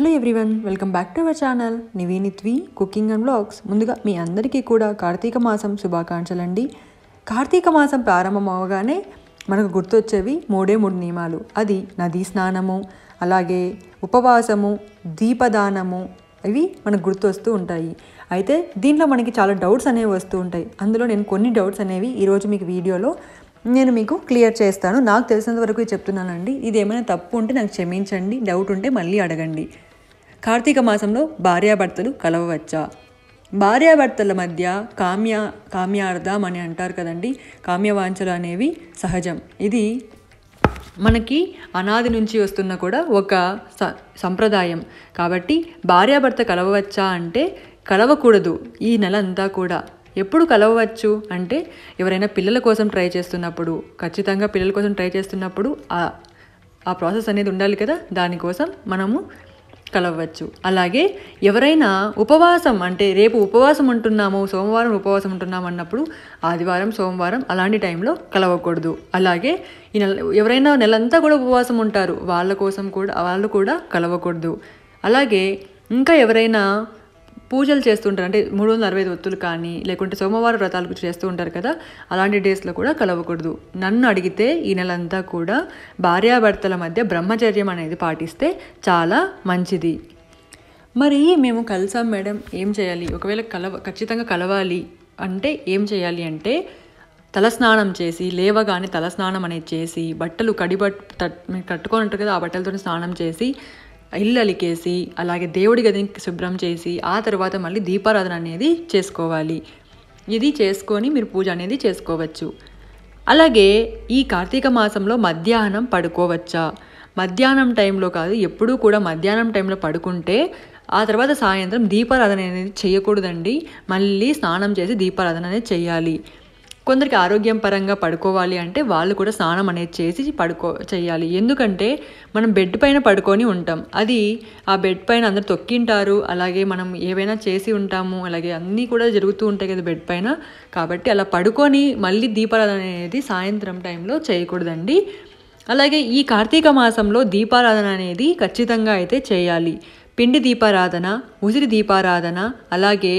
hello everyone welcome back to our channel నివేనిత్వి cooking and blogs ముందుగా మీ అందరికీ కూడా కార్తీక మాసం శుభాకాంక్షలు అండి కార్తీక మాసం ప్రారంభం అవగానే మనకు గుర్తొచ్చేవి మూడే మూడు నియమాలు అది నదీ స్నానము అలాగే ఉపవాసము దీపదానము ఇవి మనకు గుర్తొస్తూ ఉంటాయి అయితే దీంట్లో మనకి చాలా డౌట్స్ అనేవి వస్తూ ఉంటాయి అందులో నేను కొన్ని డౌట్స్ అనేవి ఈరోజు మీకు వీడియోలో నేను మీకు క్లియర్ చేస్తాను నాకు తెలిసినంత వరకు చెప్తున్నానండి ఇది ఏమైనా తప్పు ఉంటే నాకు క్షమించండి డౌట్ ఉంటే మళ్ళీ అడగండి కార్తీక మాసంలో భార్యాభర్తలు కలవవచ్చా భార్యాభర్తల మధ్య కామ్య కామ్యార్థం అని అంటారు కదండి కామ్యవాంఛలు అనేవి సహజం ఇది మనకి అనాది నుంచి వస్తున్న కూడా ఒక స సంప్రదాయం కాబట్టి భార్యాభర్త కలవవచ్చా అంటే కలవకూడదు ఈ నెల అంతా కూడా ఎప్పుడు కలవవచ్చు అంటే ఎవరైనా పిల్లల కోసం ట్రై చేస్తున్నప్పుడు ఖచ్చితంగా పిల్లల కోసం ట్రై చేస్తున్నప్పుడు ఆ ప్రాసెస్ అనేది ఉండాలి కదా దానికోసం మనము కలవచ్చు అలాగే ఎవరైనా ఉపవాసం అంటే రేపు ఉపవాసం ఉంటున్నాము సోమవారం ఉపవాసం ఉంటున్నాము అన్నప్పుడు ఆదివారం సోమవారం అలాంటి టైంలో కలవకూడదు అలాగే ఈ నెల ఎవరైనా నెలంతా కూడా ఉపవాసం ఉంటారు వాళ్ళ కోసం కూడా వాళ్ళు కూడా కలవకూడదు అలాగే ఇంకా ఎవరైనా పూజలు చేస్తుంటారు అంటే మూడు వందల అరవై ఐదు ఒత్తులు కానీ లేకుంటే సోమవారం వ్రతాలు చేస్తూ ఉంటారు కదా అలాంటి డేస్లో కూడా కలవకూడదు నన్ను అడిగితే ఈ నెలంతా కూడా భార్యాభర్తల మధ్య బ్రహ్మచర్యం అనేది పాటిస్తే చాలా మంచిది మరి మేము కలిసాం మేడం ఏం చేయాలి ఒకవేళ కలవ ఖచ్చితంగా కలవాలి అంటే ఏం చేయాలి అంటే తలస్నానం చేసి లేవగానే తలస్నానం అనేది చేసి బట్టలు కడిబట్ తట్ కట్టుకొని కదా ఆ బట్టలతో స్నానం చేసి ఇల్లు అలికేసి అలాగే దేవుడి గదిని శుభ్రం చేసి ఆ తర్వాత మళ్ళీ దీపారాధన అనేది చేసుకోవాలి ఇది చేసుకొని మీరు పూజ అనేది చేసుకోవచ్చు అలాగే ఈ కార్తీక మాసంలో మధ్యాహ్నం పడుకోవచ్చా మధ్యాహ్నం టైంలో కాదు ఎప్పుడూ కూడా మధ్యాహ్నం టైంలో పడుకుంటే ఆ తర్వాత సాయంత్రం దీపారాధన అనేది చేయకూడదండి మళ్ళీ స్నానం చేసి దీపారాధన అనేది చేయాలి కొందరికి ఆరోగ్యం పరంగా పడుకోవాలి అంటే వాళ్ళు కూడా స్నానం అనేది చేసి పడుకో చేయాలి ఎందుకంటే మనం బెడ్ పైన పడుకొని ఉంటాం అది ఆ బెడ్ పైన అందరు తొక్కింటారు అలాగే మనం ఏవైనా చేసి ఉంటాము అలాగే అన్నీ కూడా జరుగుతూ ఉంటాయి కదా బెడ్ పైన కాబట్టి అలా పడుకొని మళ్ళీ దీపారాధన అనేది సాయంత్రం టైంలో చేయకూడదండి అలాగే ఈ కార్తీక మాసంలో దీపారాధన అనేది ఖచ్చితంగా అయితే చేయాలి పిండి దీపారాధన ఉసిరి దీపారాధన అలాగే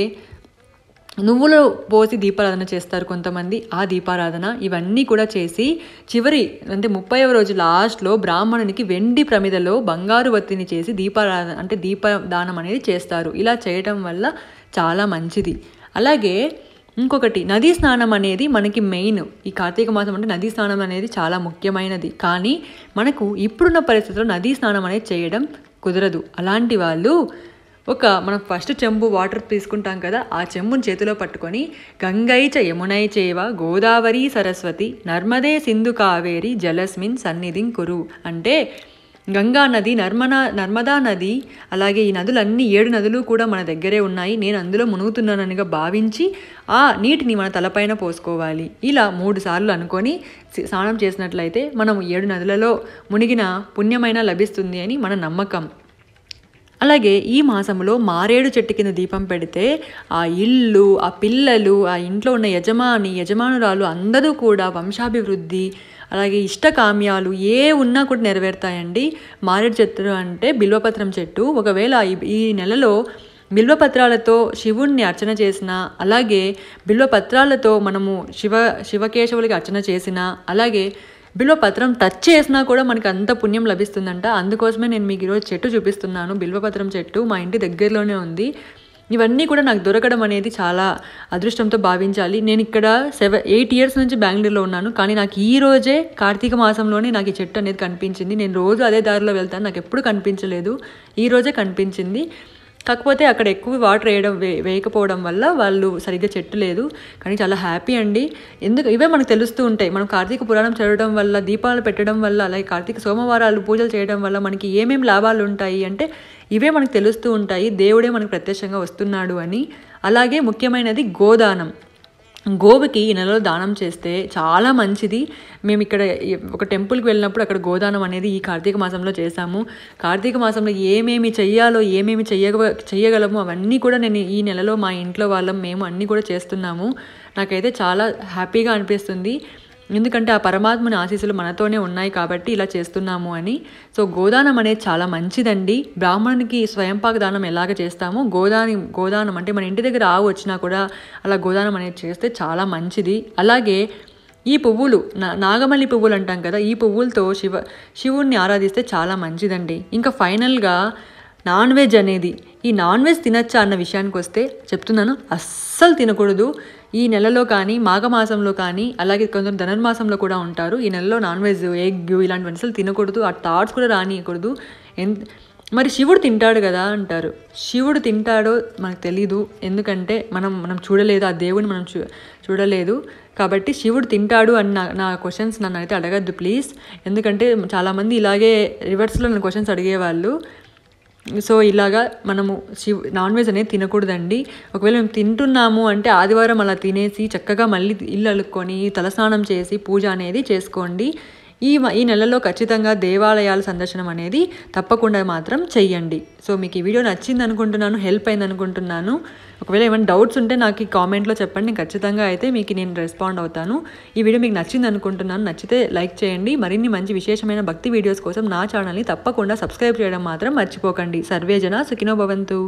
నువ్వులు పోసి దీపారాధన చేస్తారు కొంతమంది ఆ దీపారాధన ఇవన్నీ కూడా చేసి చివరి అంటే ముప్పైవ రోజు లాస్ట్లో బ్రాహ్మణునికి వెండి ప్రమిదలో బంగారు వత్తిని చేసి దీపారాధన అంటే దీపదానం అనేది చేస్తారు ఇలా చేయటం వల్ల చాలా మంచిది అలాగే ఇంకొకటి నదీ స్నానం అనేది మనకి మెయిన్ ఈ కార్తీక మాసం అంటే నదీ స్నానం అనేది చాలా ముఖ్యమైనది కానీ మనకు ఇప్పుడున్న పరిస్థితుల్లో నదీ స్నానం అనేది చేయడం కుదరదు అలాంటి వాళ్ళు ఒక మనం ఫస్ట్ చెంబు వాటర్ తీసుకుంటాం కదా ఆ చెంబుని చేతిలో పట్టుకొని గంగైచ యమునై చేవ గోదావరి సరస్వతి నర్మదే సింధు కావేరి జలస్మిన్ సన్నిధిం కురు అంటే గంగా నది నర్మనా నర్మదా నది అలాగే ఈ నదులన్నీ ఏడు నదులు కూడా మన దగ్గరే ఉన్నాయి నేను అందులో మునుగుతున్నాననిగా భావించి ఆ నీటిని మన తలపైన పోసుకోవాలి ఇలా మూడు సార్లు అనుకొని స్నానం చేసినట్లయితే మనం ఏడు నదులలో మునిగిన పుణ్యమైన లభిస్తుంది అని మన నమ్మకం అలాగే ఈ మాసంలో మారేడు చెట్టు కింద దీపం పెడితే ఆ ఇల్లు ఆ పిల్లలు ఆ ఇంట్లో ఉన్న యజమాని యజమానురాలు అందరూ కూడా వంశాభివృద్ధి అలాగే ఇష్టకామ్యాలు ఏ ఉన్నా కూడా నెరవేరుతాయండి మారేడు చెట్టు అంటే బిల్వపత్రం చెట్టు ఒకవేళ ఈ నెలలో బిల్వపత్రాలతో శివుణ్ణి అర్చన చేసిన అలాగే బిల్వపత్రాలతో మనము శివ శివకేశవులకి అర్చన చేసిన అలాగే బిల్వ పత్రం టచ్ చేసినా కూడా మనకి అంత పుణ్యం లభిస్తుందంట అందుకోసమే నేను మీకు ఈరోజు చెట్టు చూపిస్తున్నాను బిల్వపత్రం చెట్టు మా ఇంటి దగ్గరలోనే ఉంది ఇవన్నీ కూడా నాకు దొరకడం అనేది చాలా అదృష్టంతో భావించాలి నేను ఇక్కడ సెవెన్ ఎయిట్ ఇయర్స్ నుంచి బెంగళూరులో ఉన్నాను కానీ నాకు ఈ రోజే కార్తీక మాసంలోనే నాకు ఈ చెట్టు అనేది కనిపించింది నేను రోజు అదే దారిలో వెళ్తాను నాకు ఎప్పుడు కనిపించలేదు ఈ రోజే కనిపించింది కాకపోతే అక్కడ ఎక్కువ వాటర్ వేయడం వే వేయకపోవడం వల్ల వాళ్ళు సరిగ్గా చెట్టు లేదు కానీ చాలా హ్యాపీ అండి ఎందుకు ఇవే మనకు తెలుస్తూ ఉంటాయి మనం కార్తీక పురాణం చదవడం వల్ల దీపాలు పెట్టడం వల్ల అలాగే కార్తీక సోమవారాలు పూజలు చేయడం వల్ల మనకి ఏమేమి లాభాలు ఉంటాయి అంటే ఇవే మనకు తెలుస్తూ ఉంటాయి దేవుడే మనకు ప్రత్యక్షంగా వస్తున్నాడు అని అలాగే ముఖ్యమైనది గోదానం గోవుకి ఈ నెలలో దానం చేస్తే చాలా మంచిది మేము ఇక్కడ ఒక టెంపుల్కి వెళ్ళినప్పుడు అక్కడ గోదానం అనేది ఈ కార్తీక మాసంలో చేశాము కార్తీక మాసంలో ఏమేమి చెయ్యాలో ఏమేమి చెయ్య చెయ్యగలము అవన్నీ కూడా నేను ఈ నెలలో మా ఇంట్లో వాళ్ళం మేము అన్నీ కూడా చేస్తున్నాము నాకైతే చాలా హ్యాపీగా అనిపిస్తుంది ఎందుకంటే ఆ పరమాత్మని ఆశీస్సులు మనతోనే ఉన్నాయి కాబట్టి ఇలా చేస్తున్నాము అని సో గోదానం అనేది చాలా మంచిదండి బ్రాహ్మణునికి స్వయంపాక దానం ఎలాగ చేస్తామో గోదాని గోదానం అంటే మన ఇంటి దగ్గర ఆవు వచ్చినా కూడా అలా గోదానం అనేది చేస్తే చాలా మంచిది అలాగే ఈ పువ్వులు నా నాగమల్లి పువ్వులు అంటాం కదా ఈ పువ్వులతో శివ శివుణ్ణి ఆరాధిస్తే చాలా మంచిదండి ఇంకా ఫైనల్గా నాన్ వెజ్ అనేది ఈ నాన్ వెజ్ తినచ్చా అన్న విషయానికి వస్తే చెప్తున్నాను అస్సలు తినకూడదు ఈ నెలలో కానీ మాఘమాసంలో కానీ అలాగే కొంచెం ధనుర్మాసంలో కూడా ఉంటారు ఈ నెలలో నాన్ వెజ్ ఎగ్ ఇలాంటివి అసలు తినకూడదు ఆ థాట్స్ కూడా రానియకూడదు ఎంత మరి శివుడు తింటాడు కదా అంటారు శివుడు తింటాడో మనకు తెలీదు ఎందుకంటే మనం మనం చూడలేదు ఆ దేవుని మనం చూ చూడలేదు కాబట్టి శివుడు తింటాడు అని నా నా క్వశ్చన్స్ నన్ను అయితే అడగద్దు ప్లీజ్ ఎందుకంటే చాలామంది ఇలాగే రివర్స్లో నన్ను క్వశ్చన్స్ అడిగేవాళ్ళు సో ఇలాగా మనము శివ నాన్ వెజ్ అనేది తినకూడదండి ఒకవేళ మేము తింటున్నాము అంటే ఆదివారం అలా తినేసి చక్కగా మళ్ళీ ఇల్లు అలుక్కొని తలస్నానం చేసి పూజ అనేది చేసుకోండి ఈ ఈ నెలలో ఖచ్చితంగా దేవాలయాల సందర్శనం అనేది తప్పకుండా మాత్రం చెయ్యండి సో మీకు ఈ వీడియో నచ్చింది అనుకుంటున్నాను హెల్ప్ అయింది అనుకుంటున్నాను ఒకవేళ ఏమైనా డౌట్స్ ఉంటే నాకు ఈ కామెంట్లో చెప్పండి నేను ఖచ్చితంగా అయితే మీకు నేను రెస్పాండ్ అవుతాను ఈ వీడియో మీకు నచ్చింది అనుకుంటున్నాను నచ్చితే లైక్ చేయండి మరిన్ని మంచి విశేషమైన భక్తి వీడియోస్ కోసం నా ఛానల్ని తప్పకుండా సబ్స్క్రైబ్ చేయడం మాత్రం మర్చిపోకండి సర్వేజన సుఖినోభవంతు